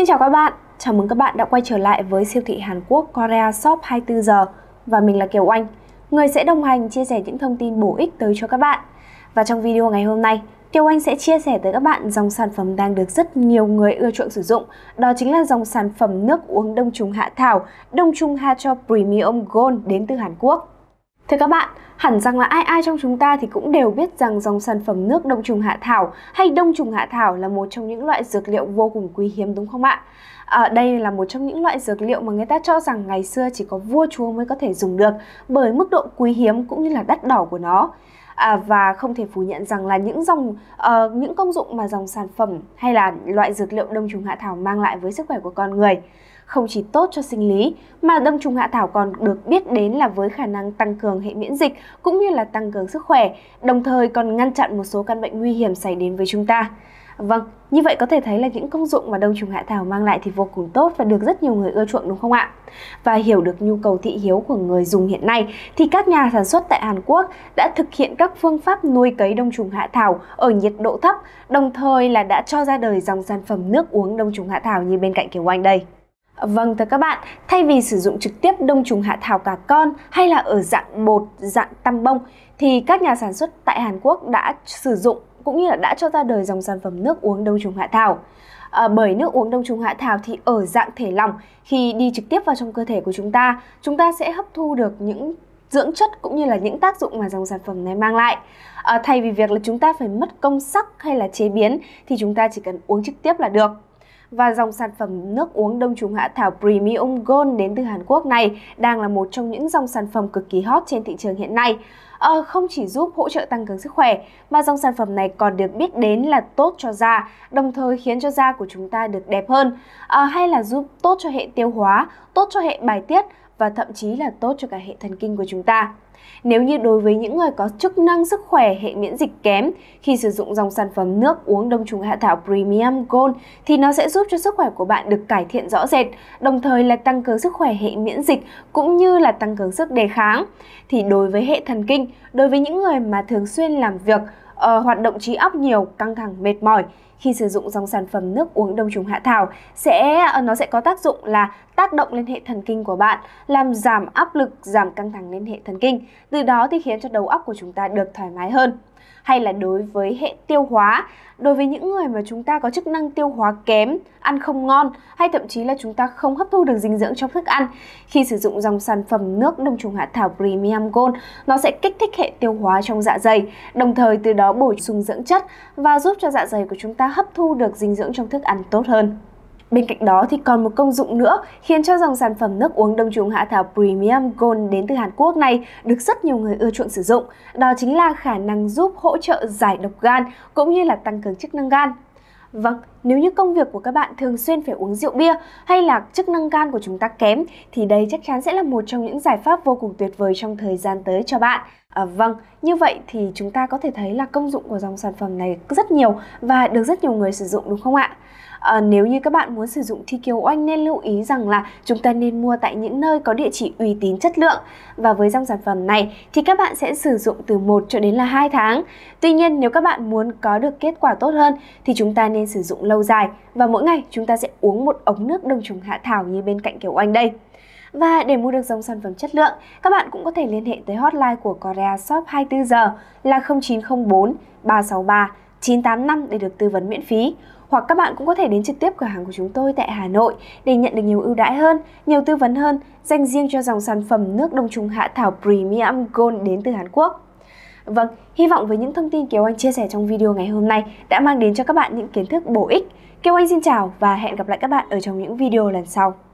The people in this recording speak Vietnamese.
Xin chào các bạn, chào mừng các bạn đã quay trở lại với siêu thị Hàn Quốc Korea Shop 24 giờ và mình là Kiều Anh, người sẽ đồng hành chia sẻ những thông tin bổ ích tới cho các bạn. Và trong video ngày hôm nay, Kiều Anh sẽ chia sẻ tới các bạn dòng sản phẩm đang được rất nhiều người ưa chuộng sử dụng, đó chính là dòng sản phẩm nước uống Đông Trùng Hạ Thảo Đông Trùng Hạ Cho Premium Gold đến từ Hàn Quốc. Thưa các bạn, hẳn rằng là ai ai trong chúng ta thì cũng đều biết rằng dòng sản phẩm nước đông trùng hạ thảo hay đông trùng hạ thảo là một trong những loại dược liệu vô cùng quý hiếm đúng không ạ? À, đây là một trong những loại dược liệu mà người ta cho rằng ngày xưa chỉ có vua chúa mới có thể dùng được bởi mức độ quý hiếm cũng như là đắt đỏ của nó. À, và không thể phủ nhận rằng là những dòng uh, những công dụng mà dòng sản phẩm hay là loại dược liệu đông trùng hạ thảo mang lại với sức khỏe của con người không chỉ tốt cho sinh lý mà đông trùng hạ thảo còn được biết đến là với khả năng tăng cường hệ miễn dịch cũng như là tăng cường sức khỏe, đồng thời còn ngăn chặn một số căn bệnh nguy hiểm xảy đến với chúng ta. Vâng, như vậy có thể thấy là những công dụng mà đông trùng hạ thảo mang lại thì vô cùng tốt và được rất nhiều người ưa chuộng đúng không ạ? Và hiểu được nhu cầu thị hiếu của người dùng hiện nay thì các nhà sản xuất tại Hàn Quốc đã thực hiện các phương pháp nuôi cấy đông trùng hạ thảo ở nhiệt độ thấp, đồng thời là đã cho ra đời dòng sản phẩm nước uống đông trùng hạ thảo như bên cạnh kiểu Anh đây. Vâng thưa các bạn, thay vì sử dụng trực tiếp đông trùng hạ thảo cả con hay là ở dạng bột, dạng tăm bông thì các nhà sản xuất tại Hàn Quốc đã sử dụng cũng như là đã cho ra đời dòng sản phẩm nước uống đông trùng hạ thảo. À, bởi nước uống đông trùng hạ thảo thì ở dạng thể lỏng khi đi trực tiếp vào trong cơ thể của chúng ta, chúng ta sẽ hấp thu được những dưỡng chất cũng như là những tác dụng mà dòng sản phẩm này mang lại. À, thay vì việc là chúng ta phải mất công sắc hay là chế biến thì chúng ta chỉ cần uống trực tiếp là được và dòng sản phẩm nước uống Đông Trùng Hạ Thảo Premium Gold đến từ Hàn Quốc này đang là một trong những dòng sản phẩm cực kỳ hot trên thị trường hiện nay. À, không chỉ giúp hỗ trợ tăng cường sức khỏe mà dòng sản phẩm này còn được biết đến là tốt cho da, đồng thời khiến cho da của chúng ta được đẹp hơn, à, hay là giúp tốt cho hệ tiêu hóa, tốt cho hệ bài tiết và thậm chí là tốt cho cả hệ thần kinh của chúng ta. Nếu như đối với những người có chức năng sức khỏe hệ miễn dịch kém, khi sử dụng dòng sản phẩm nước uống đông trùng hạ thảo Premium Gold thì nó sẽ giúp cho sức khỏe của bạn được cải thiện rõ rệt, đồng thời là tăng cường sức khỏe hệ miễn dịch cũng như là tăng cường sức đề kháng. Thì đối với hệ thần kinh, đối với những người mà thường xuyên làm việc uh, hoạt động trí óc nhiều, căng thẳng, mệt mỏi khi sử dụng dòng sản phẩm nước uống đông trùng hạ thảo sẽ ờ, nó sẽ có tác dụng là tác động lên hệ thần kinh của bạn, làm giảm áp lực, giảm căng thẳng lên hệ thần kinh. Từ đó thì khiến cho đầu óc của chúng ta được thoải mái hơn hay là đối với hệ tiêu hóa. Đối với những người mà chúng ta có chức năng tiêu hóa kém, ăn không ngon hay thậm chí là chúng ta không hấp thu được dinh dưỡng trong thức ăn, khi sử dụng dòng sản phẩm nước đông trùng hạ thảo Premium Gold, nó sẽ kích thích hệ tiêu hóa trong dạ dày, đồng thời từ đó bổ sung dưỡng chất và giúp cho dạ dày của chúng ta hấp thu được dinh dưỡng trong thức ăn tốt hơn. Bên cạnh đó thì còn một công dụng nữa khiến cho dòng sản phẩm nước uống đông trùng hạ thảo Premium Gold đến từ Hàn Quốc này được rất nhiều người ưa chuộng sử dụng. Đó chính là khả năng giúp hỗ trợ giải độc gan cũng như là tăng cường chức năng gan. Vâng, nếu như công việc của các bạn thường xuyên phải uống rượu bia hay là chức năng gan của chúng ta kém thì đây chắc chắn sẽ là một trong những giải pháp vô cùng tuyệt vời trong thời gian tới cho bạn. À, vâng, như vậy thì chúng ta có thể thấy là công dụng của dòng sản phẩm này rất nhiều và được rất nhiều người sử dụng đúng không ạ? à, nếu như các bạn muốn sử dụng thi kiều oanh nên lưu ý rằng là chúng ta nên mua tại những nơi có địa chỉ uy tín chất lượng và với dòng sản phẩm này thì các bạn sẽ sử dụng từ 1 cho đến là 2 tháng. Tuy nhiên nếu các bạn muốn có được kết quả tốt hơn thì chúng ta nên sử dụng lâu dài và mỗi ngày chúng ta sẽ uống một ống nước đông trùng hạ thảo như bên cạnh kiều oanh đây. Và để mua được dòng sản phẩm chất lượng, các bạn cũng có thể liên hệ tới hotline của Korea Shop 24 giờ là 0904 363 985 để được tư vấn miễn phí. Hoặc các bạn cũng có thể đến trực tiếp cửa hàng của chúng tôi tại Hà Nội để nhận được nhiều ưu đãi hơn, nhiều tư vấn hơn dành riêng cho dòng sản phẩm nước đông trùng hạ thảo Premium Gold đến từ Hàn Quốc. Vâng, hy vọng với những thông tin Kiều Anh chia sẻ trong video ngày hôm nay đã mang đến cho các bạn những kiến thức bổ ích. Kiều Anh xin chào và hẹn gặp lại các bạn ở trong những video lần sau.